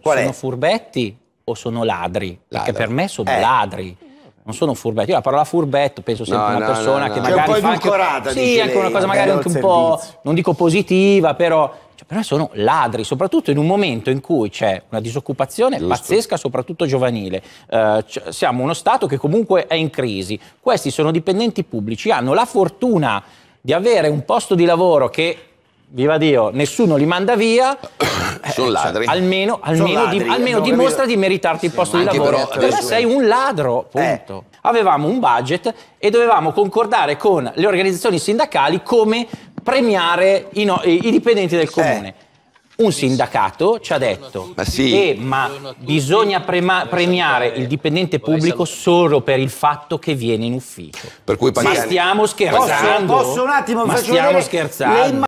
Qual sono è? furbetti o sono ladri? Ladro. Perché per me sono eh. ladri. Non sono furbetti. Io la parola furbetto penso sempre a una no, persona no, che magari. Cioè un po' edulcorata. Sì, anche lei, una cosa magari anche un po'. non dico positiva, però. Cioè, me sono ladri, soprattutto in un momento in cui c'è una disoccupazione Giusto. pazzesca, soprattutto giovanile. Eh, siamo uno Stato che comunque è in crisi. Questi sono dipendenti pubblici, hanno la fortuna di avere un posto di lavoro che viva Dio, nessuno li manda via. Sono eh, cioè, ladri. Cioè, almeno, almeno, ladri, di, almeno dimostra di meritarti sì, il posto di lavoro. Però, sei un ladro, punto. Eh. Avevamo un budget e dovevamo concordare con le organizzazioni sindacali come premiare i, no, i dipendenti del comune. Eh un sindacato ci ha detto ma sì. che eh, ma bisogna prema, premiare il dipendente pubblico solo per il fatto che viene in ufficio. Per cui ma stiamo scherzando. Posso, posso un attimo, ma stiamo scherzando.